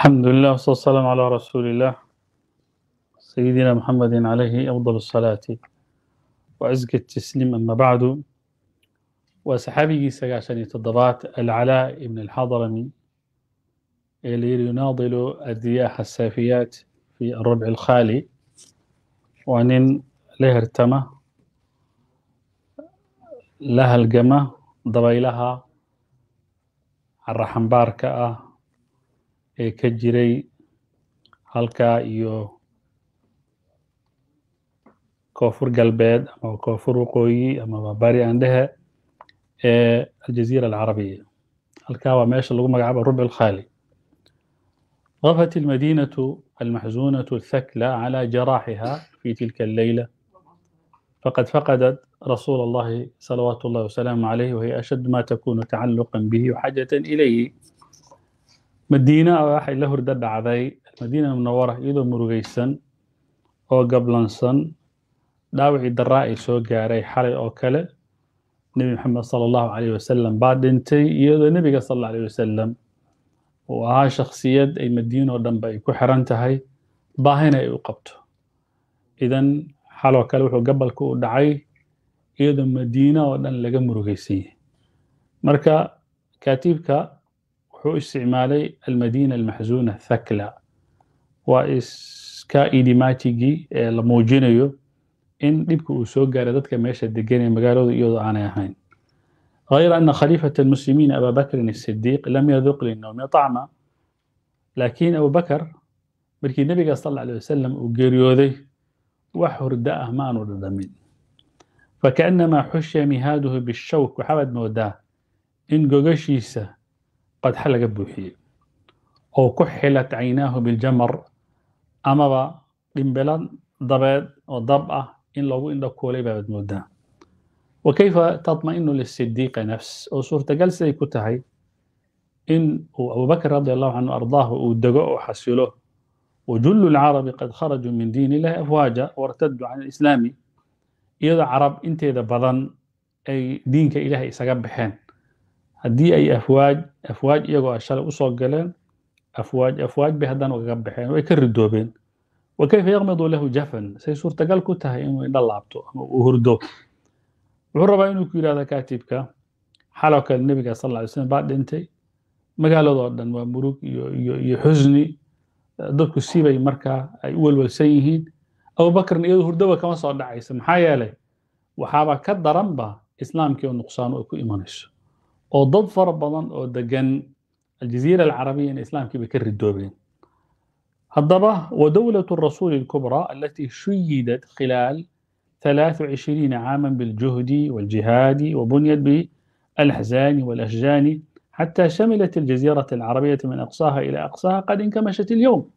Alhamdulillah, wassalam ala rasulillah, Seyyidina Muhammedin aleyhi evdalu salati wa izget teslim amma ba'du waa saxaabigii sagaashan iyo toddobaad alcalaa ibn alxadrami ee la yidhi yunaadilu adiyaha asaafiyaat fi arabci alkhaali waa nin la hertama la halgama dabaylaha caraxambaarka ah ee ka jiray halkaa iyo koonfur galbeed ama koonfur waqooyi amaba bari aandhehe ee aljaziira alcarabiya halkaa waa meesha lagu magacaaba rubuc alkhaali غفت المدينة المحزونة الثكلى على جراحها في تلك الليلة فقد فقدت رسول الله صلوات الله وسلامه عليه وهي أشد ما تكون تعلقا به وحاجة إليه madiina waxay la hurdo dhacday madiina munawara iyadoo murugaysan oo gablansan dhaawicii daraa ay soo gaaray xalay oo kale nebi maxamed sala allahu calayh wasalam baa dhintay iyadoo nebiga sal alla alayh wasalam uu ahaa shakhsiyad ay oo dhanba ay ku xiran tahay baahina ay u qabto idan xaloo kale wuxuu gabalka u dhacay iyadoo madiina oo dhan laga murugaysan yahay marka kaatiibka wuxuu isticmaalay almadiina almaxzuuna thakla waa iska idimaajigii ee la muujinayo in dhibka uu soo gaaray dadka meesha deganaya magaalooda iyado aanay ahayn غير أن خليفة المسلمين أبا بكر الصديق لم يذق للنوم طعما لكن أبو markii nebiga sal alla alay wasalam uu geeriyooday wax hurdo ah ma maanu dhadhamin fakaannamaa xushiya mihaaduhu bishawk waxaabaad moodaa in gogashiisa qadxa laga buuxiyey oo ku xilat caynaahu biljamar amaba dhimbelo dabeed oo dab ah in loogu indho kuulay baaad moodaa wa kayfa tatma'inu lisidiiqa nafs oo suurtagal siday ku tahay in uu abubakr radi allahu canhu ardaahu uu dego oo xasilo wajullu lcarabi qad kharajuu min diin illahi afwaaja wartaduu can alislaami iyadoo carab inteeda badan ay diinka ilahay isaga baxeen haddii ay afwaaj afwaaj iyagoo a ah shalay usoo galeen afwaaj afwaaj bay haddana ugaga baxeen way ka ridoobeen wakayfa kayfa yakmidu lahu jafan say suurtagal ku tahay inuu indha laabto ama uu hurdo wuxuu rabaa inuu ku yidhahda kaatibka xaloo kale nebiga sal alay slm baa dhintay magaaladoo dhan waa murug iyo iyo iyo xusni dadku sibay markaa ay u welwelsan yihiin abubakrna iyadu hurdaba kama soo dhacaysa maxaa yeelay waxaaba ka daranba islaamkii oo nuqsaan ay ku imanayso oo dad fara badan oo degan aljaziira alcarabiya in islaamkii bay ka ridoobeen haddaba wa dowlatu rasuuli اlkubraa alatii shuyidat khilaal 23 caaman biljuhdi waljihaadi wabunyad bialxzaani walashjaani حتى شملت الجزيرة العربية من أقصاها إلى أقصاها قد انكمشت اليوم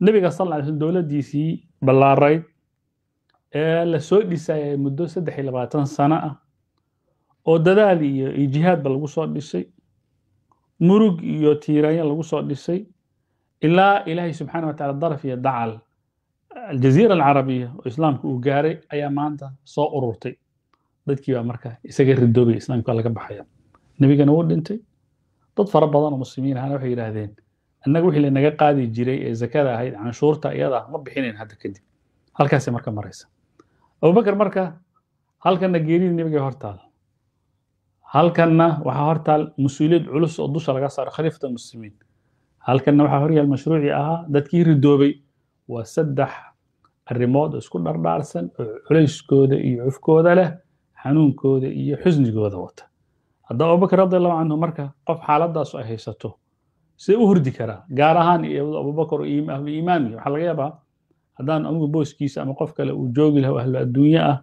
نبي صلى الله عليه وسلم دولة دي سي بلاريد لسوء دي سي مدو سدح لباتن سنة oo dadaal iyo jihaadba lagu soo dhisay murug iyo tiiraanya lagu soo dhisay ilaa ilaahay subxaana wa tacala daraf iyo dacal aljaziira alcarabiya oo islaamka uu gaaray ayaa maanta soo ururtay dadkii baa marka isaga ridoobay islaamka laga baxaya nebigana wuu dhintay dad fara badan oo muslimiin ahana waxay yidhaahdeen annaga wixii lanaga qaadi jiray ee zakada ahayd canshuurta iyada ma bixinayn hadda kadib halkaasay marka maraysa abubakar marka halkana geerida nebiga hortaada halkanna waxaa hortaal mas-uuliyad culus oo dusha laga saaro khaliifata muslimiin halkanna waxaa horyaal mashruucii ahaa dadkii ridoobay waa saddex arrimood oo isku dhardhaarsan oo culayskooda iyo cufkooda leh xanuunkooda iyo xusnigooda wata hadda abubakr radiallahu canhu marka qof xaaladaasu ay haysato see u hurdi karaa gaar ahaan iyadoo abubakr oo ahluiimaanki waxaa laga yaabaa haddaan anugu booskiisa ama qof kale uu joogi laha oo ahlu adduunye ah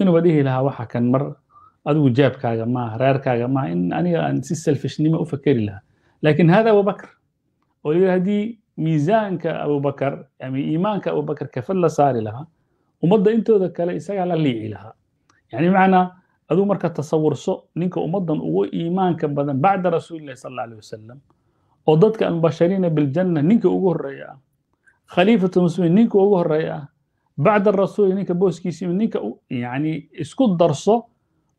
inuba dhihi lahaa waxa kan mar adigu jaabkaaga maaha reerkaaga maaha in aniga aan si selfishnimo u fakeri lahaa lakin hada abubakr oo la haddii miisaanka abubakar ama iimaanka abubakar kafad la saari lahaa ummadda intooda kale isagaa la liici lahaa yani bimacnaa aduu marka tasawurso ninka ummaddan ugu iimaanka badan bacda rasuulillahi sal alla alيh wasalam oo dadka albashariina biljanna ninka ugu horreeya ah khaliifatu muslimiin ninka ugu horreeya ah bacda rasuuli ninka booskiisiima ninka yani isku darso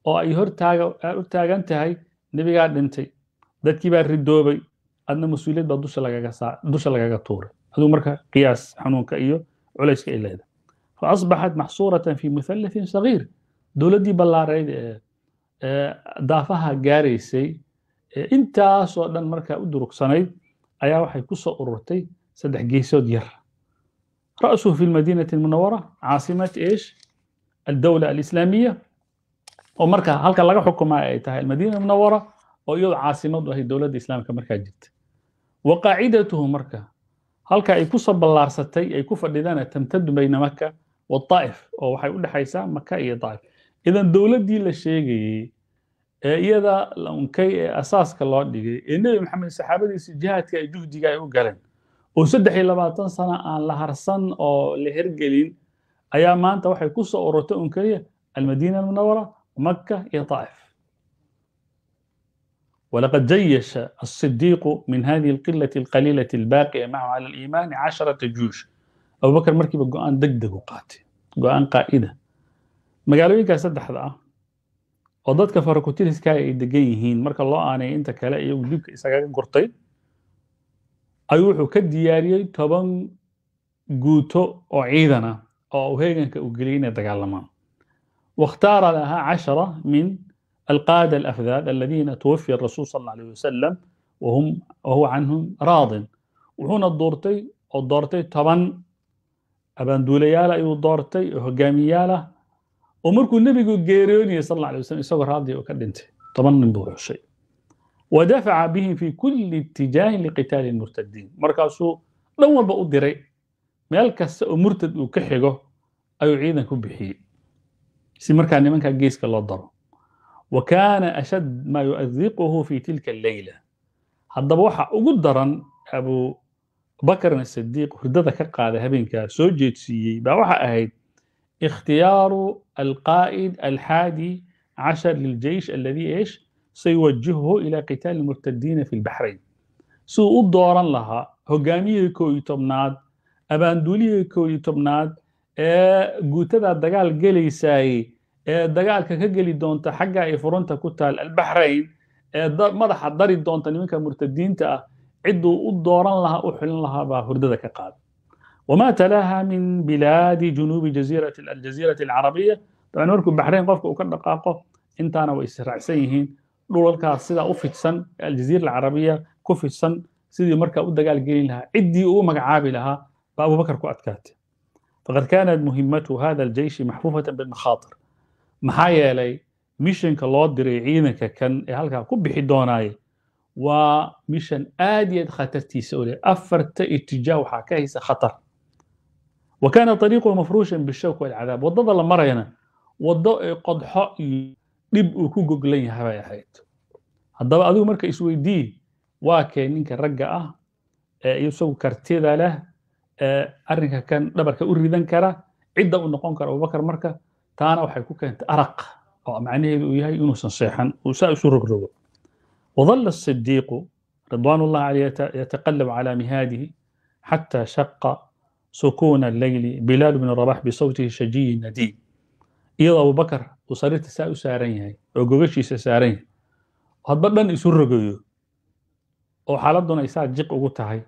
oo ay hortaagan tahay nebigaa dhintay dadkii baa ridoobay adna mas-uuliyad baa dusha lagaga tuuray aduu marka qiyaas xanuunka iyo culayska ay leedahay fa asbaxat maxsuuratan fi muhallatin sagiir dowladdii ballaarayd ee daafaha gaaraysay ee intaasoo dhan markaa u durugsanayd ayaa waxay ku soo ururtay saddex geesood yar ra'suhu fi lmadiinati almunawara caasimat eesh aldowla alislaamiya oo marka halka laga xukuma ay tahay almadiina munawara oo iyadu caasimad u ahay dowladda islaamka markaa jirta wa qaacidatuhu marka halka ay ku ballaarsatay ay ku fadhidana tamtadu bayna maka wadaa'if oo waxay u dhexaysaa maka iyo daa'if idan dowladdii la sheegayey ee iyada la unkay ee asaaska loo dhigay ee nebi maxamed saxaabadiisa jihaadka ay juhdiga ay u galeen oo saddex iyo labaatan sano aan la harsan oo la hergelin ayaa maanta waxay kusoo soo ururtay un keliya almadiina almunawara مكة إلى طائف ولقد جيش الصديق من هذه القلة القليلة الباقية معه على الإيمان عشرة جيوش أبو بكر مركب قوان دقدق وقاتي قوان قائدة ما قالوا إنك سدح ذا ودadka farakutiil iska ay degan yihiin marka loo aanay inta kale iyagu dibka isaga gurtay ayuu wuxuu ka diyaariyey toban guuto oo ciidan oo heeganka u geliyey inay dagaalamaan واختار لها عشرة من القادة الأفذاذ الذين توفي الرسول صلى الله عليه وسلم وهم وهو عنهم راض wuxuuna doortay oo doortay toban abaanduulayaal ayuu doortay oo hogaamiyaal ah oo markuu nebigu geeriyoonayay sal alla alay wasalam isagoo raadi oo ka dhintay toban nin buu xushay wa dafaca bihim fi kulli itijaahin liqitaali lmurtadiin markaasuu dhan walba u diray meel kasta oo murtad uu ka xigo ayuu ciidan ku bixiyey si markaa nimankaa geeska loo daro wa kaana ashad maa yuadiquhu fi tilka alleyla haddaba waxa ugu daran abu bakrin asidiiq hurdada ka qaaday habeenkaa soo jeedsiiyey baa waxa ahayd ikhtiyaaru alqaa'id alxaadi cashar liljeish alladii ish sayuwajihuhu ila qitaali lmurtadiina fi lbaxrayn siduu u dooran lahaa hogaamiyihii koo iyo tobnaad abaanduulihii koo tobnaad ee guutadaa dagaal gelaysaayey ee dagaalka ka geli doonta xagga ay furunta ku taal albaxrayn ee madaxa dari doonta nimanka murtadiinta ah cidduu u dooran lahaa u xulin lahaa baa hurdada ka qaada wamaa talaaha min bilaadi junuubi aljaziirati alcarabiya dabcan markuu baxrayn qofka uu ka dhaqaaqo intaana way israacsan yihiin dhulalkaas sidaa u fidsan aljaziira alcarabiya ku fidsan sidii markaa u dagaal gelin lahaa ciddii uu magacaabi lahaa baa abubakar ku adkaatay faqad kaanat muhimatu hada aljeyshi maxfuufatan bilmakhaatir maxaa yeelay mishanka loo diray ciidanka kan ee halkaa ku bixi doonaaye waa mishan aad iyo aad khatartiisa u leh afarta itijaah waxaa ka haysa khatar wa kaana طariiqun mafruushan bishawk walcadaab waddada la marayana waddo ee qodxo iyo dhib uu ku goglan yahay bay ahayd haddaba adigu marka isweydii waa kee ninka ragga ah ee isagu kartida leh ee arrinka kan dhabarka u ridan kara cidda u noqon kara abubakar marka taana waxay ku keentay araq oo macnaheedu uu yahay inuusan seexan uu saa isu rogrogo wadalla asidiiqu ridwaan ullahi caleyh yataqallab calaa mihaadihi xata shaqa sukuuna alleyli bilaal bni rabax bisawtihi shajiyi nadiim iyadoo abubakar uu sariirta saa u saaran yahay oo gogashiisa saaran yahay hadba dhan isu rogayo oo xaaladduna isaa jiq ugu tahay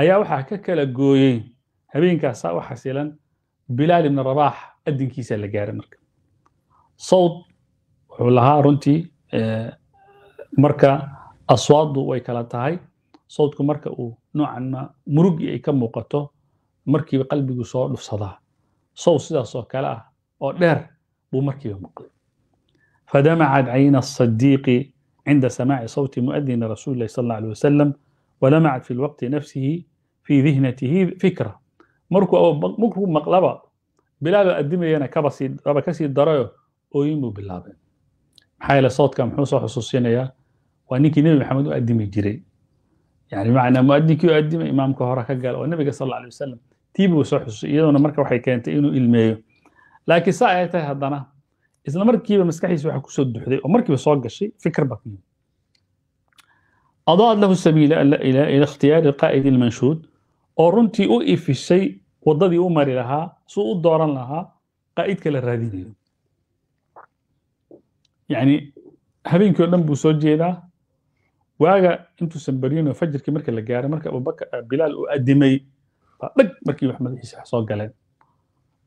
ayaa waxaa ka kala gooyey habeenkaas saa u xasilan bilaal ibni rabax adinkiisa la gaaray marka sawd wuxuu lahaa runtii eh, marka aswaadu way kala tahay sawdku marka uu noocan ma murugi ay ka muuqato markiiba qalbigu soo dhufsadaa sawd sidaas oo kale ah oo dheer buu markiiba maqlay fadamacad cayna asadiiqi cinda samaaci sawti muadini rasuuli illahi sal alla alih wasalam walamacad fi lwaqti nafsihi fii dihnatihi fikra markuu markuu maqlaba bilaado addimayana kabasii aba ka darayo ooyin buu bilaabay maxaa yeele soodka muxuu soo xusuusinayaa waa ninkii nebi maxamed u addimi jiray yani bimacnaa mu'adinkii u addima imaamka hore ka gala oo nebiga sal alay wasalam tii buu soo xusuusay iyadoona marka waxay keentay inuu ilmeeyo laakiin saa ay tahay haddana isla markiiba maskaxiisa waxa kusoo duxday oo markiiba soo gashay fikir baa adaad lahu sabiila ila ikhtiyaari alqaa'idi almanshuud oo runtii u ifishay wadadii u mari lahaa suu u dooran lahaa qaa'idka la raadinayo yacni habeenkii o dhan buu soo jeedaa waaga intuusan baryinoo fajirkii marka la gaaray marka abubakar ah, bilaal uu addimay baa dhag markii wax madaxiisa soo galeen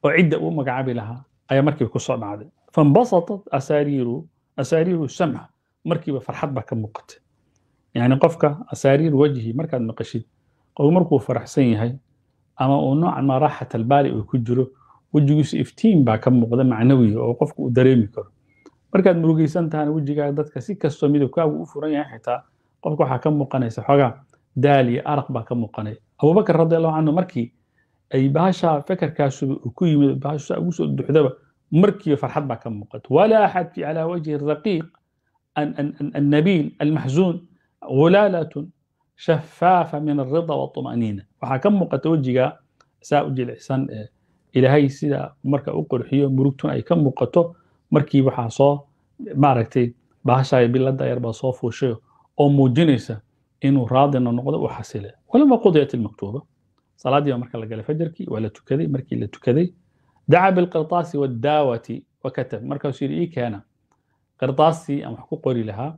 oo cidda uu magacaabi lahaa ayaa markiiba kusoo dhacday fambasatat asaariiru asaariiru samca markiiba farxad baa ka muuqatay yacni qofka asaariir wajhi markaad maqashid qof markuu faraxsan yahay ama uu noocan maa raaxat albaali uu ku jiro wejigiisu iftiin baa ka muuqda macnawiga oo qofka uu dareemi karo markaad murugaysan tahana wejigaaga dadka si kastoo midabkaagu ah u furan yahay xitaa qofka waxaa ka muuqanaysa xoogaa daal iyo araq baa ka muuqanaya abubakar radiallahu canhu markii ay bahashaa fekerkaasuba uu ku yimid bahasha ugu soo duxdaba markiiba farxad baa ka muuqata walaa axad fi calaa wajhi raqiiq annabiil almaxzuun gulaalatun shafaafa min alrida wطma'niina waxaa ka muuqata wejiga saa u jilicsan ilaahay sida marka u qorxiyo murugtun ay ka muuqato markii waxaa soo maaragtay baashaay bilada yar soo fuushay oo muujinaysa inuu raadina noqdo u xasile walama qudiyat ilmaktuuba salaadii baa marka la galay fajarkii waa la tukaday markii la tukaday daca bilqirtaasi wadaawati wakatab markaasuu yidhi ii keena qirtaasii aan wax ku qori lahaa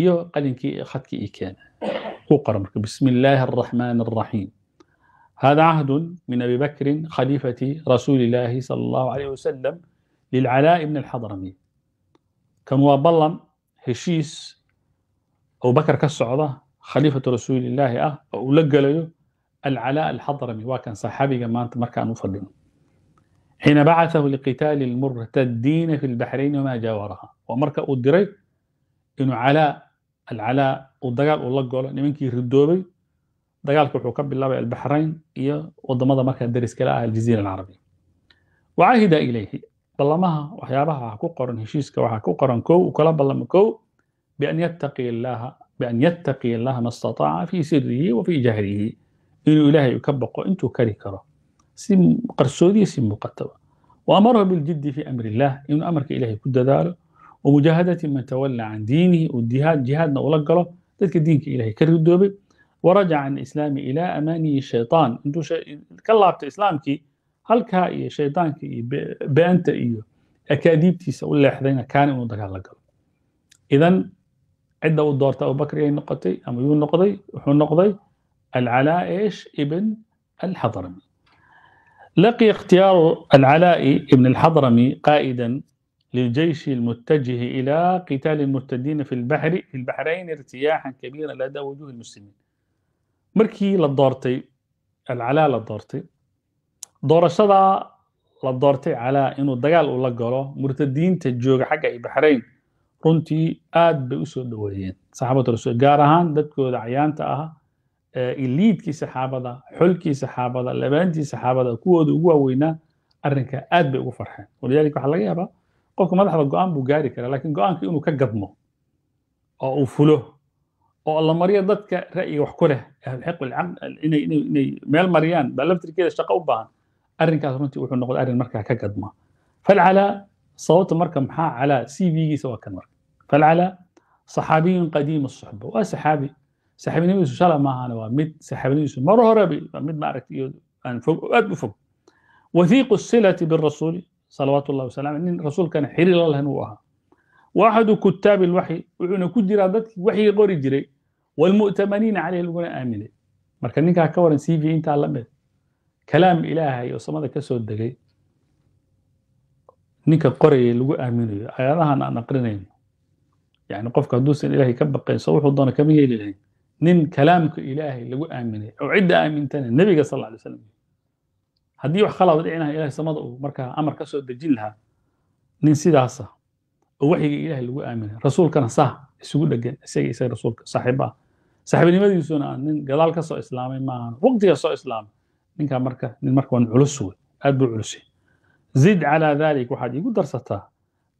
iyo qalinkii khadkii ii keena ku qora marka bismi illaahi araxmaan araxiim hada cahdun min abi bakrin khaliifati rasuuli illaahi sala allahu alayh wasalam lilcalaa ibni alxadrami kan waa ballan heshiis abubakar ka socda khaliifatu rasuulillaahi ah oo uu la gelayo alcalaa alxadrami waa kan saxaabiga maanta markaan u fadhino xiina bacatahu liqitaali almurtadiina fi lbaxrayn wamaa jaawaraha waa marka uu diray inuu calaa alcalaa uu dagaal uu la golo nimankii ridoobay dagaalka wuxuu ka bilaabay albaxrayn iyo wadamada markaa deriskala ah aljaziira alcarabiya wacahida ilayhi ballamaha waxyaabaha ku qoran heshiiska waxaa ku qoran kow u kala ballamo kow bian yattaqi illaaha bian yattaqiya allaha ma istataaca fii sirihi wa fii jahrihi inuu ilaahay ka baqo intuu kari karo si qarsoodiya si muuqataba wa amarahu biljiddi fii amri illah inuu amarka ilaahay ku dadaalo wamujaahadati man tawala can diinihi uu jihaadna ula galo dadka diinka ilahay ka ridoobay warajaca can islaami ilaa amaanihi shaytaan intuu ka laabtay islaamkii halkaa iyo shaydaanka iyo beenta iyo akaadiibtiisa u leexdayna kaana inuu dagaalla galo idan cidda uu doorta abubakr yay noqotay ama yuu noqday wuxuu noqday alcalaa ibn alxadrami laqي اختيار العلاء بن الحضرمي قائدا للجيش المتجه إلى قتال المرتدين في البحر في البحرين ارتياحا كبيرا لدى وجوه المسلمين markii la doortay alcalaa la doortay doorashada la doortay calaa inuu dagaal ula galo murtadiinta jooga xagga ay baxrayn runtii aad bay usoo dhoweeyeen saxaabada rasul gaar ahaan dadkooda cayaanta ah iliidkii saxaabada xolkii saxaabada labaantii saxaabada kuwooda ugu waaweynaa arrinka aad bay ugu farxeen walidaalika waxaa qofka madaxda go-aan buu gaari karaa lakiin go-aanka inuu ka gadmo oo uu fulo oo la dadka ra'yiga wax ku leh ahlulxaq inay meel mariyaan baa laftirkeeda shaqo u baahan arrinkaas runtii wuxuu noqday arrin markaa ka gadma falcalaa sababta marka maxaa calaa c v-giisa waa kan marka falcalaa saxaabiyun qadiim suxba waa saxaabi saxaabinimadiisu shala maahana waa mid saxaabinimadiisu mar horeba mid maaragta iyo aan fog aad u fog wathiiqu silati birasuuli salawaatu ullahi wasalam nin rasuulkana xiriir la uu ahaa wa axadu kutaabi alwaxyi wuxuuna ku jiraa dadkii waxyii qori jiray walmu'tamaniina caleyh laguna aaminay marka ninkaa ka waran cv intaa la mid kalaam ilaahay oo samada kasoo degay ninka qorayay lagu aaminayo ayaadahan aan aqrinayno yani qofka hadduusan ilaahay ka baqayn soo wuxuu doona kama yeeli lahayn nin kalaamka ilaahay lagu aaminay oo cidda aamintana nebiga sal lla alay slam haddii wax khalaada dhicinaya ilahay samada uu markaa amar ka dejin lahaa nin sidaasa oo waxyiga ilahay lagu aaminay rasuulkana sah isugu dhegan isaga isaga rasuulka saaxiibo ah nin gadaal ka soo islaamay maahan waqtigaa soo islaamay ninkaa marka nin marka waa culus wey aad buu culusay zid calaa dalik waxaad iigu darsataa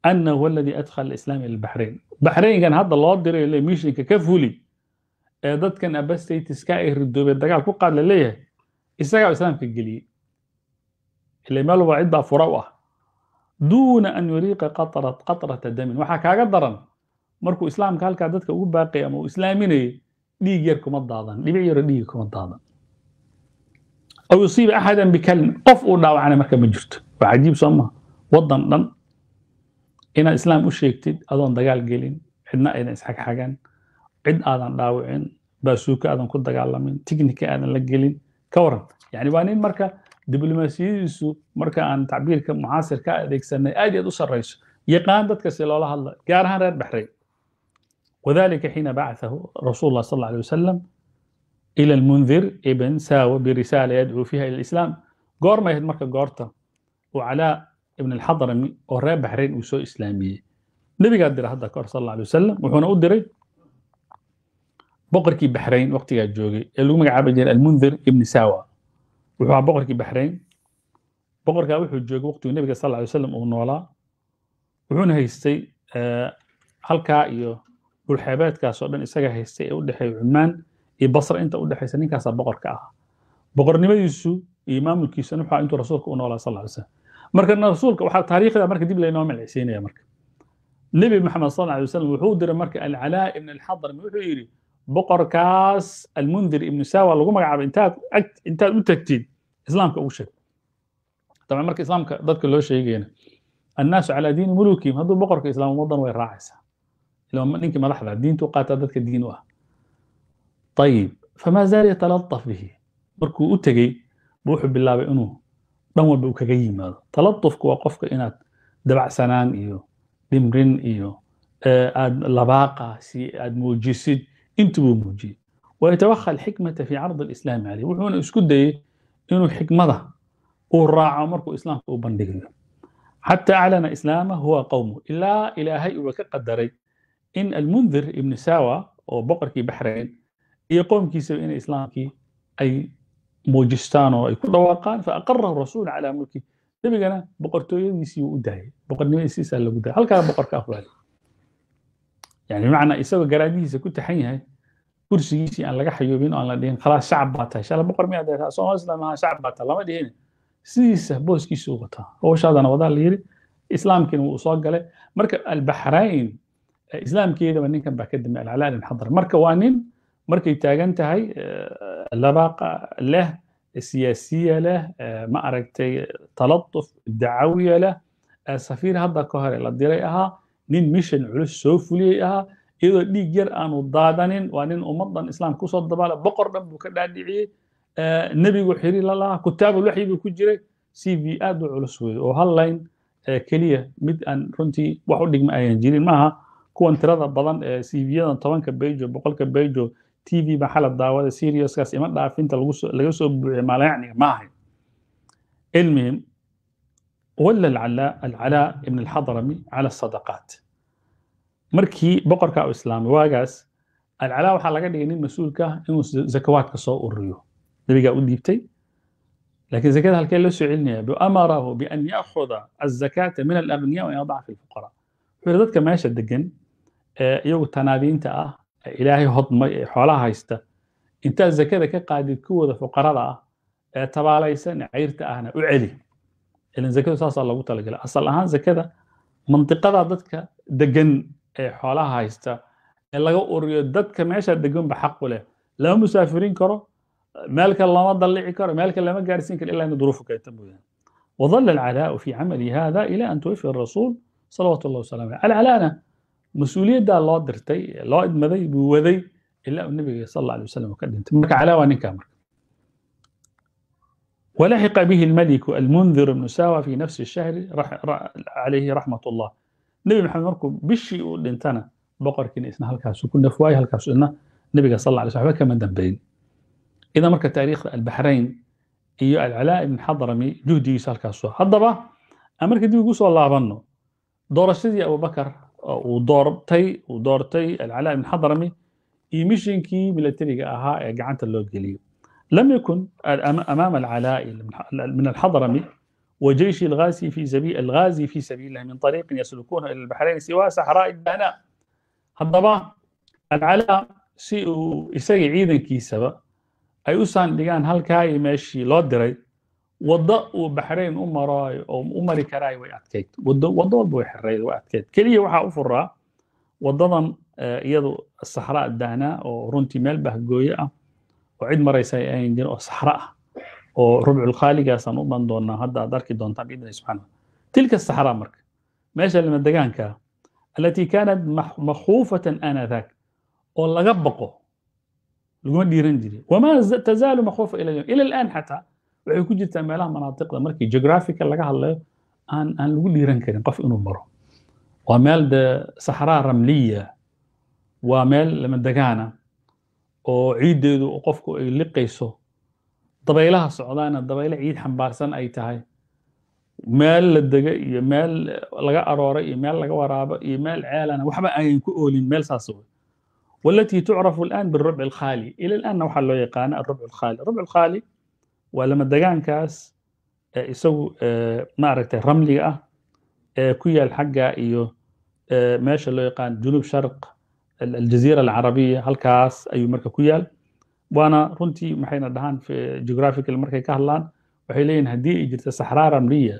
أنه هو الذي أدخل الإسلام إلى البحرين بحرين كان هذا الله دير إليه ميشن ككفولي داد كان أبا ستيتس كا إهردو بيدقال كو قاد لليه إساقا ila meel walba ciddaa fura u ah duuna an yuriiqa qatrata damin waxaa kaaga daran markuu islaamka halkaa dadka ugu baaqaya ama uu islaaminayo dhiig yar kuma daadan dhibic yaro dhiigi kuma daadan aw yusiiba axadan bikalmin qof uu dhaawacana marka ma jirto waa cajiib soo maha waddan dhan inaad islaam u sheegtid adoon dagaal gelin cidna aydan isxagxagan cid aadan dhaawicin baasuuka aadan ku dagaalamin tiknika aadan la gelin ka waran yani waa nin marka diblomaasiyadiisu marka aan tacbiirka muxaasirka adeegsanay aad iy aad u sarrayso yaqaan dadka si loola hadla gaar ahaan reer baxrayn wadalika xiina bacaahu rasuul lah sal alay wasalam ila almundir ibn saawa birisaala yadcuu fiiha ila alislaam goormay ahayd marka goorta uu calaa ibn alxadrami oo reer baxrayn uu soo islaamiyey nebigaa dira hadda kahor sal alay wasalam wuxuuna u diray boqorkii baxrayn waqtigaa joogay ee lagu magacaaba jiray almundir ibni saawa wuxuu aha boqorkii baxrayn boqorkaa wuxuu joogay waqtiguu nebiga sal ly waslam uu noolaa wuxuuna haystay eh, halkaa iyo dhulxeebeedkaas oo dhan isaga haystay ee u cumaan iyo basra inta u ninkaasaa boqorka ahaa boqornimadiisu iyo maamulkiisuna wuxuu intuu rasuulka u noolaa sal ly slam marka rasuulka waxaa taariikhda marka dib laynoo malcisiinaya marka nebi maxamed sal ly wasalam wuxuu diray marka alcalaa ibn alxadarmi wuxuu yidhi boqorkaas almundir ibnu sawa lagu magacaabo intaad intaad u tagtid islaamka ugu sheeg dabcan marka islaamka dadka loo sheegayana annaasu calaa diini mulukihim hadduu boqorka islaamo wadan way raacaysaa ila ninkii madaxda diinta u qaataa dadka diin u ah ayib famaa zaala yatalataf bihi markuu u tegey wuxuu bilaabay inuu dhan walba uu kaga yimaado talatufku waa qofka inaad dabacsanaan iyo dhimrin iyo aad labaaqa si aad muujisid inta buu muujiyey wayatawaha alxikmata fi cardi alislaami caleyh wuxuuna isku dayey inuu xikmada uu raaco markuu islaamka u bandhigayo xata aclana islaama huwa qowmu ilaa ilaahay uba ka qadaray in almundir ibni sawa oo boqorkii baxrayn iyo qowmkiisaba inay islaamkii ay muujistaan oo ay ku dhawaaqaan faaqarahu rasuulu calaa mulkih nebigana boqortooyadiisii u daayay boqornimadiisiisaa lagu daayay halkaa boqorka ahwaali yani bimacnaa isagoo garaadihiisa ku taxan yahay kursigiisii aan laga xayuubin oo aan la dhihin khalaas shacab baa tahay shala boqor miyaa dheer soomaalista maaha shacab baa tahay lama dhihin sidiisa booskiisa wataa howshaadana wadaa la yiri islaamkiina wuu soo galay marka albaxrayn islaamkeedaba ninkan baa ka dambe alcalaa ibn xadar marka waa nin markay taagan tahay labaqa leh siyaasiya leh ma aragtay talatuf dacawiya leh safiir hadda ka hore la diray ahaa nin mishan culus soo fuliyey ahaa iyadoo dhiig yar aanu daadanin waa nin ummadan islaam kusoo dabaala boqor dhan buu ka dhaadhiciyey eh, nebigu xiri la lahaa kutaabul waxyi buu ku jiray cv aad u culus weeye oo hal line eh, keliya mid aan runtii wax u dhigma ayan jirin maaha kuwan tirada badan ee c cvyadan tobanka bejo boqolka bejo t v maxala daawada serioskaas ima dhaafinta laga soo buuxiya maalayacniga ma ahayn المهم walla alcalaa alcalaa ibn alxadrami cala asadaqaat markii boqorka u islaamay waagaas alcalaa waxaa laga dhigay nin mas-uulka ah inuu zakawaadka soo ururiyo nabigaa u dhiibtay laakiin zakada halkee loo soo celinaya biamarahu bian yaakuda azakaata min alagniya wa yadaca fi lfuqara wuxuu dadka meesha degan ee iyagu tanaadiinta ah ee ilaahay hodmay ee xoolaha haysta intaad zakada ka qaadid kuwooda fuqarada ah ee tabaalaysan ee cayrta ahna u celi ilan zakadu saasaa loogu talagalay asal ahaan zakada mandiqada dadka degan ee xoolaha haysta ee laga ururiyo dadka meeshaa deganba xaq u leh lama musaafirin karo meelka lama dallici karo meelka lama gaarsiin karo ilaa in duruufu keenta mooyaan وظل العلاء في عمل هذا إلى أن توفي الرسول صلوات الله وسلامه العلاءنا مسؤولية loo dirtay loo idmaday buu waday ilaa uu nebiga sal alla alay wasalam ka dhintay marka calaa waa ninkaa marka ولحق به الملك المنذر بن ساوى في نفس الشهر رح عليه رحمة الله نبي محمد markuu bishii uu dhintana boqorkiina isna halkaasu ku nafwaay halkaasu isna nabiga sal alay waxba kama dambayn idan marka taariikhda albahrayn iyo alcalaa ibn xadrami juhdigiisa halkaasu haddaba aan marka dib ugu soo laabanno doorashadii abubakar uu doortay uu doortay alcalaa ibn xadrami iyo mishinkii militariga ahaa ee gacanta loo geliyo لم يكن امام العلاء من الحضرمي وجيش الغازي في سبيل الغازي في سبيل الله من طريق يسلكونه الى البحرين سوى صحراء الداناء haddaba alcalaa si uu isagii ciidankiisaba ay u saandhigaan halkaa iyo meeshii loo diray waddo uu baxrayn u maraayo oo u mari karaayo way adkayd waddo walba way xirayd way adkayd keliya waxaa u furaa waddadan iyadu saxraa daanaa oo runtii meel bahgooyo ah oo cid maraysa ay ahayn oo saxra ah oo rubculkhaaligaasaan u iman doonaa hadda aad arki doontaan biidni subxana tilka saxra marka meesha lima degaanka allatii kaanat makhuufatan anaadaak oo laga baqo laguma dhiiran jirin wamaa tazaalu makhuufa ila alyom ila alaan xataa waxay ku jirtaa meelaha manaatiqda markii geographica laga hadlayo aan aan lagu dhiiran karin qof inuu maro waa meel de saxraa ramliya waa meel lama degaana oo ciiddeedu qofku ay liqayso dabaylaha socdaana dabayle ciid xambaarsan ay tahay meel la dega iyo meel laga arooray iyo meel laga waraabo iyo meel ceelana waxba aanan ku oolin meel saas wey walatii tucrafu alaan birubci alkhaali ila alaanna waxaa loo yaqaana arubcu alkhaali rubcu alkhaali waa lama degaankaas ee isagu maaragtay ramliga ah ee ku yaal xagga iyo meesha loo yaqaan junub sharq aljaziira alcarabiya halkaas ayuu marka ku yaal waana runtii maxayna dhahaan geographical markay ka hadlaan waxay leeyihin haddii ay jirta saxraa ramliya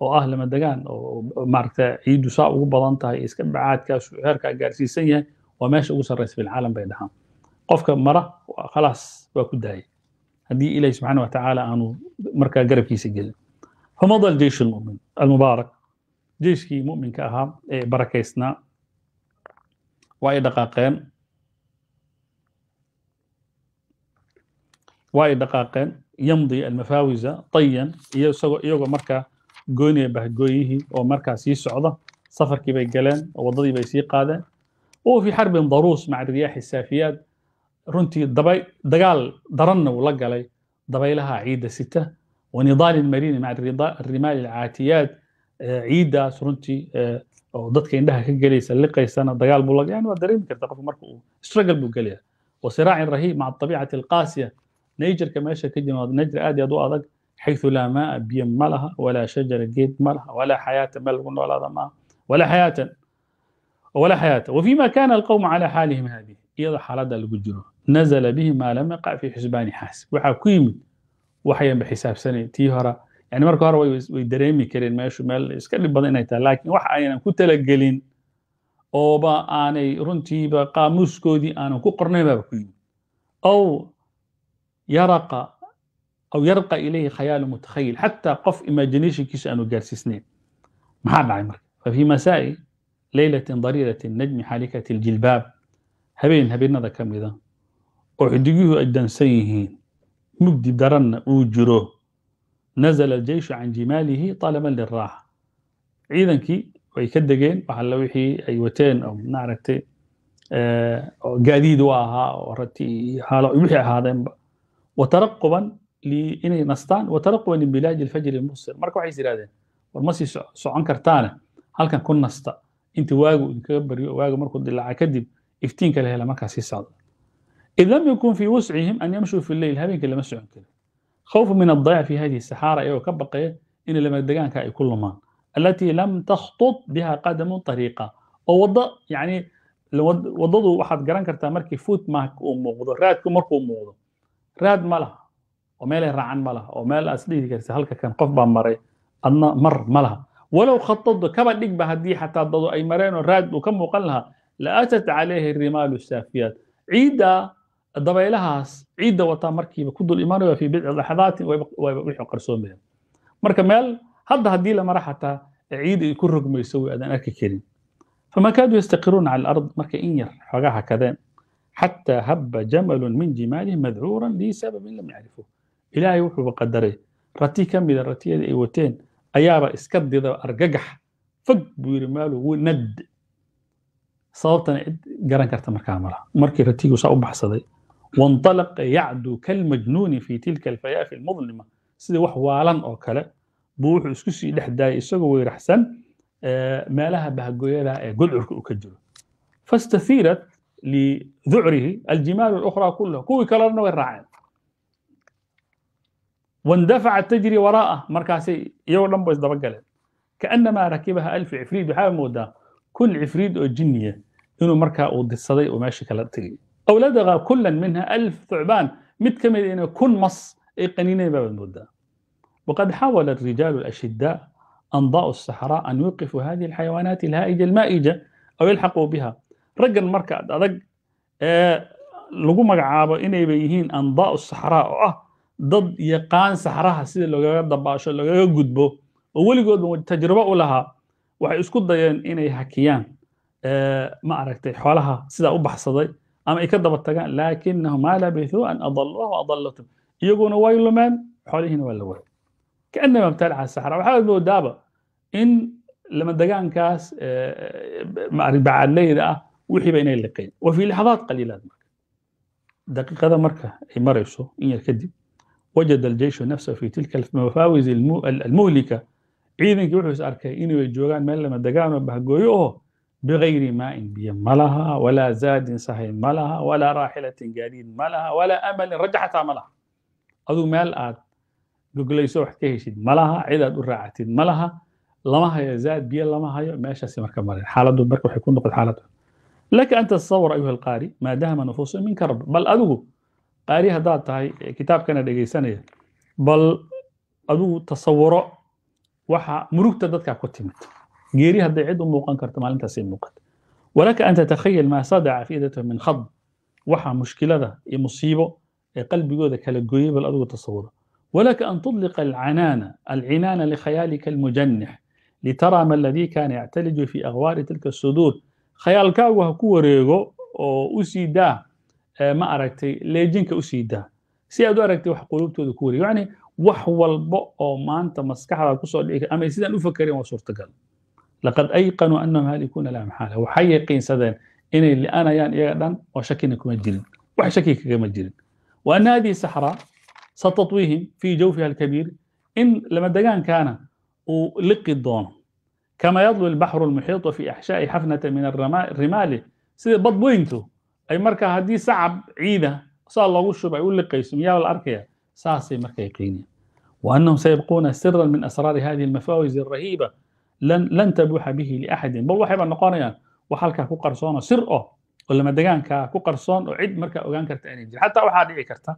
oo ah lama degaan oo maaragta ciiddu saa ugu badan tahay iska bacaadkaasu heerkaa gaarsiisan yahay waa meesha ugu sarraysa filcaalam bay dhahaan qofka mara khalaas waa ku daaya haddii ilahi subxaana watacaala aanu markaa garabkiisa gelin famada aljeish almumin almubaarak jeiskii muminka ahaa ee barakaysnaa waa ay dhaqaaqeen waa ay dhaqaaqeen yamdi almafawisa tayan iyo isagoo iyagoo markaa goynaya bahgooyihii oo markaa sii socda safarkii bay galeen oo waddadii bay sii qaadeen oo fi xarbin daruus maca riyaaxi saafiyaad runtii dabay dagaal daranna wuu la galay dabaylaha ciidda sita wanidaali mariini maca rimaali alcaatiyaad ciiddaas runtii oo dadka indhaha ka gelaysa liqaysana dagaal buu lagayaan waa dareemi karta qofka marka uu struggle buu gelaya wa siraacin rahiib maca abiicati alqaasiya najerka meesha ka jira najer aad iyo aad u adag xayثu laa maaa biyo ma laha walaa shajara geed ma laha walaa xayaata meel lagu noolaada maaha walaa xayaatan walaa xayaata wfima kana alqawmu calى xaalihim hadihi iyadoo xaaladda lagu jiro nazla bihi maa lam yaqa fi xusbaani xaasib waxaa ku yimid waxayan ba tii hora yani marka hore way dareemi kareen meeshu meel iska dhib badan inay tahay lakiin wax aynan ku talagelin ooba aanay runtiiba qaamuuskoodii aanan ku qornayn baaba ku yimid aw yaraqa aw yarqa ilayhi khayaalu mutakhayil xataa qof imaginationkiisa aanu gaarsiisnayn maxaa dhacay marka fafii masaa'i leylatin dariirati najmi xalikati ljilbaab habeen habeenada ka mida oo xidigyuhu ay dansan yihiin mugdi daranna uu jiro نزل aljeyshu can jimaalihi talaban liraaxa ciidankii way ka degeen waxalla wixii ay wateen oo maaragtay oo gaadiid u ahaa oo rati iyo xaalo wixii ahaadeenba wataraquban inay nastaan wataraquban inbilaaji alfajri almubsir marka waxays yidhahdeen war ma sii socon kartaane halkan ku nasta inta waagu idinkaga baryo waagu markuu dilaaca kadib iftiinka la hela markaa sii socda id lam yakun fii wuscihim an yamshuu fi lleyl habeenkii lama socon خوف min adayfi hadihi saxaara iyagoo ka baqaya inay lamadegaanka ay ku lumaan allatii lam takhtud biha qadamu ariiqa oo wado yani wadadu waxaad garan kartaa markii footmark uu muuqdo raadku markuu muuqdo raad ma laha oo meelay raacan ma laha oo meel aas dhihi karsa halka kan qof baa maray adna mar ma laha walow khataddu kaba dhigba haddii xataa dadu ay mareen oo raad uu ka muuqan lahaa la atat calayhi rimaalu dabaylahaas ciidda wataa markiiba ku dul imaanaya fi bidci laxadaati wayba wixii marka meel hadda haddii la mara xataa ciid ay ku rogmayso way adan arki karin fama kaaduu yastaqiruuna cala alard marka in yar xoogaa hakadeen xataa habba jamalun min jimaalihim madcuuran lisababin lam yacrifu ilaahay wuxuuba qadaray rati ka mida ratiyada ay wateen ayaaba iska dida argagax fog buu yidhi maalu nad sababtana cid garan karta markaa malaha markii ratigu saa u baxsaday وانطلق yacdu kalmajnuuni fii tilka alfayaafi almudlima sida wax waalan oo kale buu wuxuu isku sii dhex daayay isagoo weyraxsan meelaha bahgoyada ee godcurka uu ka jiro fastaiirat liducrihi aljimaalu اlukhraa kulaha kuwii kalena way raaceen wandafacat tajri waraa'ah markaasay iyagoo dhan ba isdabagaleen kaanamaa rakibaha alfi cifriid waxaa moodaa kun cifriid oo jiniya inuu markaa uu dirsaday oo meesha kala owladaga kulan minha alf thucbaan mid ka mid inay kun mas ay qanineen baabaad moodaa waqad xaawala الrijaalu اlashida andaa الsaxraa an yuqifu hadihi اlxayawaanaati اlhaa'ija almaa'ija aw yalxaquu biha raggan marka ad adag ee lagu magacaabo inayba yihiin andaa saxraa oo ah dad yaqaan saxraha sida loogaga dabaasho loogaga gudbo oo weligoodba tajribo u lahaa waxay isku dayeen inay hakiyaan ma aragtay xoolaha sidaa u baxsaday ama ay ka daba tagaan laakinahu maa labithuu an adaluuha waadalatum iyaguna way lumeen xoolihiina waa la waayay kaanama ibtalaca saxra waxaad moodaaba in lama degaankaas eh, bacadleyda ah wixiiba inay liqeen wa fii laxadaat qaliilaad marka daqiiqada marka ay marayso in yar kadib wajada aljeyshu nafsahu fi tilka almafaawis almuhlika ciidankii wuxuu is arkay inay joogaan meel lama degaan oo bahgooyo oo bikayri maain biyo ma laha walaa zaadin sahay ma laha walaa raaxilatin gaadiid ma laha walaa amalin rajo xataa ma laha aduu meel aad goglayso wax ka heshid ma laha cid aad u raacatid ma laha lama hayo zaad biyo lama hayo meeshaasi marka mare xaaladdu marka waxay ku noqon xaalad laka an tatasawar ayuha alqaari maadaama nufuusu minka rab bal adigu qaari haddaad tahay kitaabkana dhegaysanaya bal adigu tasawuro waxa murugta dadkaa ku timid geeri hadday cid u muuqan karto maalintaasay muuqata walaka an tatakayal maa sadaca fi min khadb waxa mushkilada iyo musiibo ee qalbigooda kala gooyay bal adigu tasawuro walaka an tudliqa alcanaana alcinaana likhayaalika almujanix litaraa ma aladii kaana yactaliju fi akhwaari tilka asuduur khayaalkaagu ha ku wareego oo u sii daa ma aragtay leejinka u daa si aad u aragtay wax quluubtooda ku wareego yacni wax walba oo maanta maskaxdaad kusoo dhici kar ama sidaan u fakerin waa suurtagal laqad ayqanuu anahum haalikuuna laa maxaala waxay yaqiinsadeen inay li'anayaan iyaga dhan oo shakina kuma jirin wax shaki kagama jirin wa ana hadihi saxraa satatwihim fii jawfiha alkabiir in lamadegaankaana uu liqi doono kama yadwi lbaxru lmuxiitu fii axshaa'i xafnata min arimaali sida badweyntu ay markaa haddii sacab ciida saa loogu shuba ay u liqayso miyaa la arkaya saasay marka yaqiiniyeen wa annahum sayabquuna siran min asraari hadihi almafaawis alrahiiba lan tabuuxa bihi liaxadin bal waxayba noqonayaan wax halkaa ku qarsoono sir oh oo lama degaankaa ku qarsoon oo cid markaa ogaan karta aanay jirin xataa waxaa dhici karta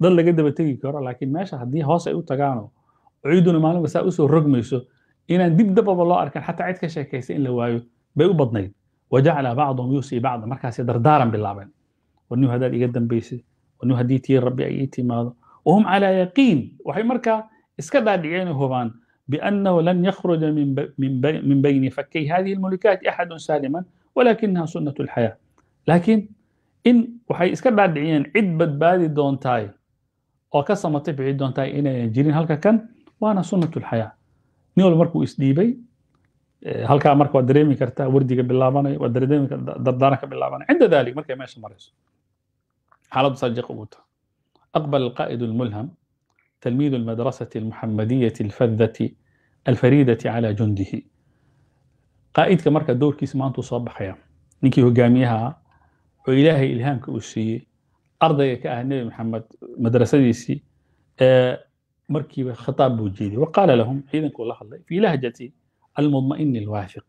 dad laga daba tegi karo laakiin meesha haddii hoos ay u tagaano ciiduna maalin kasta usoo rogmayso inaan dib dababa loo arkan xataa cid ka sheekaysa in la waayo bay u badnayd wajacla bacdahum yuusii bacda markaasay dardaaran bilaabeen warniw haddaad iga dambaysid warniw haddii tii rabbi ay ii timaado wahum calaa yaqiin waxay markaa iska dhaadhiceen hubaan بأنه لن يخرج من من من بين فكي هذه الملكات أحد سالما ولكنها سنة الحياة لكن in waxay iska dhaadhiciyeen cid badbaadi doontaay oo ka samatay bixi doontaay inayan jirin halka kan waana sunnatul xayaa nin walba markuu isdhiibay halkaa marka waa dareemi kartaa wardiga bilaabanayo waa dareemi dardaaran ka bilaabanaya cinda dalik markay meesha marayso xaaladu saa jeeq ugu taha aqbal alqaa'id almulham تلميذ المدرسة المحمدية الفذة الفريدة على جنده qaa'idka marka dowrkiisa maanta uu soo baxaya ninkii hogaamiyahaa oo ilaahay ilhaamka uu siiyey ardayga ka ah nebi maxamed madrasadiisii markiiba khitaab buu jeediyey waqaala lahum ciidankuu la hadlay fii lahjati almudma'ini alwaafiq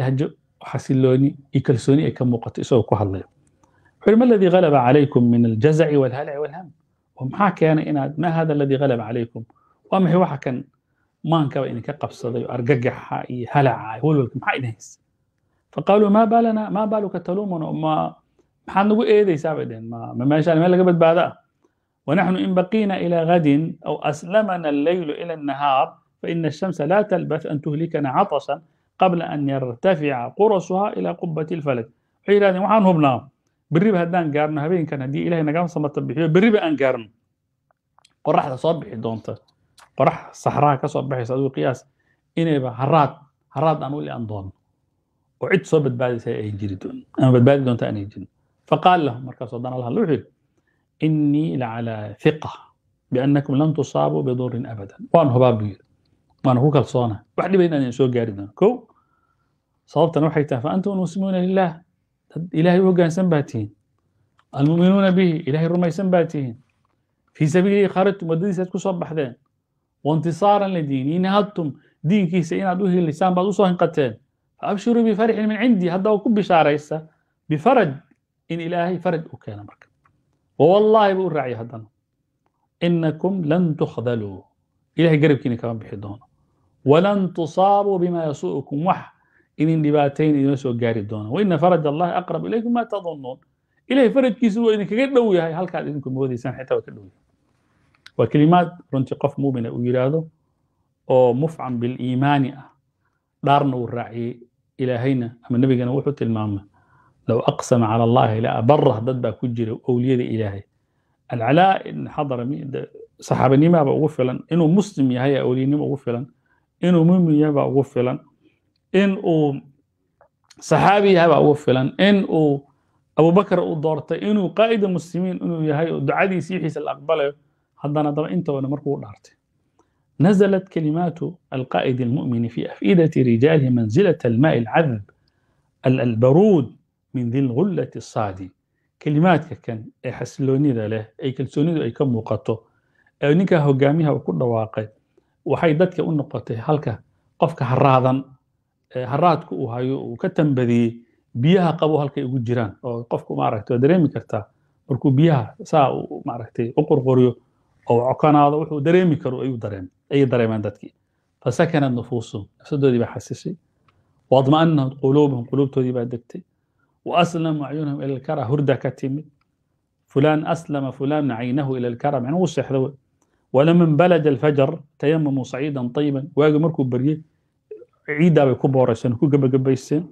lahjo xasilooni iyo kalsooni ay ka muuqato isagoo ku hadlaya wuxuu yihi ma aladii galaba calaykum min aljazaci walhalaci walham oo maxaa keenay inaad maa hada aladii halaba calaykum waa maxay waxa kan maankaba idinka qabsaday oo argagaxa iyo halaca walwalka maxaa idin haysa faqaaluu maa baalana maa baaluka taluuman ma maxaad nagu eedaysaa bay dheheen ma meeshaan meel laga badbaada ah wanaxnu in baqiina ilaa gadin aw aslamana allaylu ila annahaar faina ashamsa laa talbath an tuhlikana catashan qabla an yartafica qurasuha ilaa qubati alfalak waxay yidhahdeen waxaan hubnaa beriba haddaan gaarno habeenkan haddii ilahay nagaa samata bixiyo beriba aan gaarno qoraxda soo bixi doonta qorax saxraha ka soo baxaysa adigu qiyaas inayba haraad haraad aan u li'an doono oo cid soo badbaadaysa ay jiri doono ama badbaadi doonta aanay jirin faqaal lahum markaasoo dan allah wuxuu yidhi innii lacalaa thiqa biannakum lan tusaabuu bidurin abadan waan hubaa buu yidhi waana ku kalsoona wax dhiba soo gaari doono kow sababtan waxay tahay fa antum muslimuuna lilah dad ilaahay u hoggaansan baa tihiin almu'minuuna bihi ilaahay rumaysan baa tihiin fii sabiilihi kharadtum waddadiisaad ku soo baxdeen waintisaaran lidiini nahadtum diinkiisa inaad u hilisaan baad usoo soo hinqateen faabshiruu bifarxin min cindii haddaba ku bishaaraysa bifaraj in ilaahay faraj uu keena marka wawallaahi buu u raaciyay haddana inakum lan tukhdaluu ilahay garabkiina kama bixi doono walan tusaabuu bima yasuukum wax idin dhibaatayn idin soo gaari doonaan waina faraj allahi aqrab ilaykum ma tadunuun ilahay farajkiisa waa idinkaga dhow yahay halkaad idinku moodaysaan xitaa waa ka dhow yahay waa kelimaad runtii qof muumina uu yidhaahdo oo mufcan biliimaani ah dhaarna uu raaciyey ilaahayna ama nebigana wuxuu tilmaamay low aqsama cala allahi la dad baa ku jira owliyada ilaahay alcalaa ibn xadarami saxaabanimaa ugu filan inuu muslim yahay owliyanimo ugu filan inuu muumin yahay baa ugu filan in uu saxaabi yahay baa ugu filan in uu abubakr uu doortay inuu qaa'ida muslimiin inuu yahay oo ducadiisi wixiisa la aqbalayo haddana haddaba intooda markuu dhaartay نزلت كلمات القائد المؤمن في أفئدة رجاله منزلة الماء العذب البرود من ذي الغلة الصادي كلمات كان أي حسلوني ذا له أي كلسوني أي كم وقته أو نكا هقاميها وكل واقع وحي دتك أنقطه هلك قفك هراضا haraadku uu hayo uu ka tambadiyey biyaha qabo halkay ugu jiraan oo qofku maaragtay waa dareemi kartaa markuu biyaha saa maaragtay u qorqoriyo oo cokanaado wuxuu dareemi karo ayuu dareem ayay dareemaan dadkii fasakanat nufuusuhum nafsadoodii baa xasishay waadma'anahum quluubuhum quluubtoodii baa degtay wa aslamuu acyunahum ila alkara hurda ka timid fulaan aslama fulaana caynahu ila alkara micnuu seexda wey walama mbalaja alfajar tayamamuu saciidan tayiban waagi markuu baryey ciiddaa bay ku boorayseen ku gebagabayseen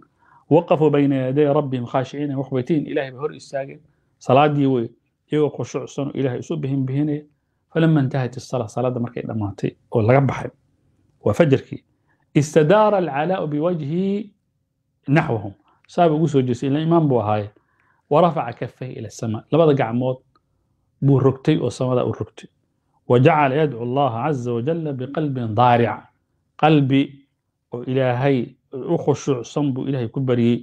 waqafuu bayna yaday rabbihim khaashiciina waxbay tihin ilaahay bay hor istaageen salaadii wey iyagoo khushuucsan oo ilaahay isu bihinbihinaya falama intahat isala salaadda markay dhammaatay oo laga baxay waa fajarkii istadaara alcalaa'u biwajhi naxwahum saaba ugu soo jeestay ila imaam buu ahaaye warafaca kafahi ila sama labada gacmood buu rogtay oo samadaa u rogtay wajacala yadcu allaha caza wajala biqalbin daarica qalbi oo ilaahay u khushuucsan buu ilaahay ku baryey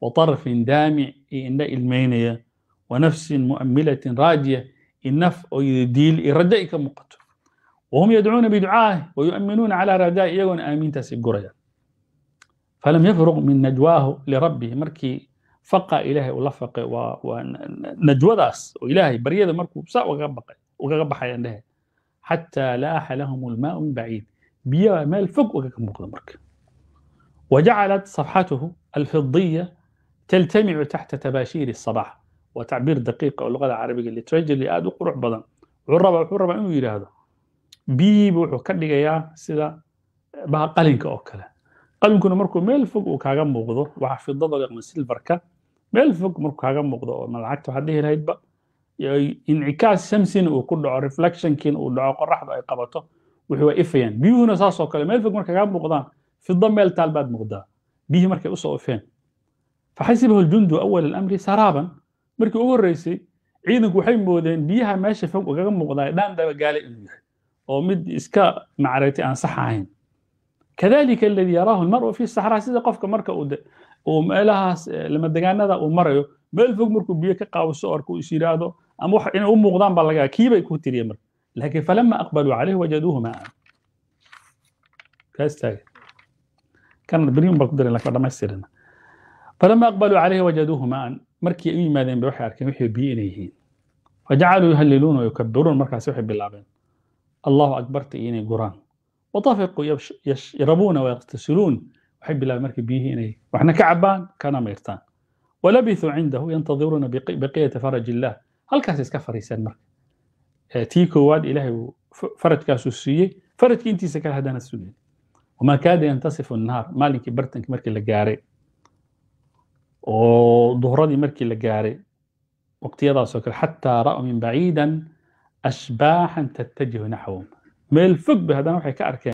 wa tarfin daamic iyo indha ilmaynaya wa nafsin mu'amilatin raajiya iyo naf oo ydiil iyo raja ay ka muuqato wahum yadcuuna biducaahi wa yu'minuuna calaa rajaai iyagoona aamiintaasi gurayaan falam yafruq min najwaahu lirabbihi markii faqa ilaahay ula faqe waa waa najwadaas oo ilaahay baryada markuu saa ugaga baqay ugaga baxay indhehe xataa laaxa lahum almaa'u min baciid biyaha meel fog uga muuqda marka wajacalat safxatuhu alfidiya taltamicu taxta tabaashiiri sabax waa tacbiir daqiiqa oo luqada carabiga literaturely aada u qurux badan wuxuu rabaa wuxuu rabaa inuu yidhaahdo biyiibu wuxuu ka dhigayaa sida baha qalinka oo kale qalinkuna markuu meel fog uu kaaga muuqdo waxa fidada ama silvarka meel fog markuu kaaga muuqdo oo malacagta waxaad dhihi lahaydba incikaas shamsina uu ku dhaco reflectionkiina uu dhaco qoraxda ay qabato waa ifayaan biyuhuna saasoo kale meel fog markagaa muuqdaan fiddo meel taal baad muuqdaa biyihii markay usoo ifeen faxasibahu ljundu awal alamri saraaban markii ugu horreysay ciidanku waxay moodeen biyaha meesha fog ugaga muuqdaa dhaan dabagaale inuu yahay oo mid iska macreetay aan sax ahayn kadalika aladii yaraahu almar'u fi saxraa sida qofka marka uu meelahaas lamadegaanada uu marayo meel fog markuu biyo ka qaawiso arko is yidhaahdo ama wax inay u muuqdaan baa lagaa kii ku tiriye marka لكن فلما أقبلوا عليه وجدوه ماء كاستاج كان بريون بقدر لك ما يصيرنا فلما أقبلوا عليه وجدوه ماء مركي أمي ماذا بوحي أركين وحي بيئنيهين فجعلوا يهللون ويكبرون مركز وحي باللعبين الله أكبر تيني قران وطفقوا يشربون ويغتسلون وحي بالله مركي بيئني وإحنا كعبان كان ميرتان ولبثوا عنده ينتظرون بقية فرج الله هل كاس يسكفر يسان مركي tii koowaad ilahay uu faradkaasuu siiyey faradkii intiisa kale haddaanad sugayn wamaa kaada yantasifu annahaar maalinkii bartankii markii la gaaray oo duhradii markii la gaaray waqtiyadaasoo kale xataa ra'u min baciidan ashbaaxan tattajihu naxwahum meel fog bay haddana waxay ka arkeen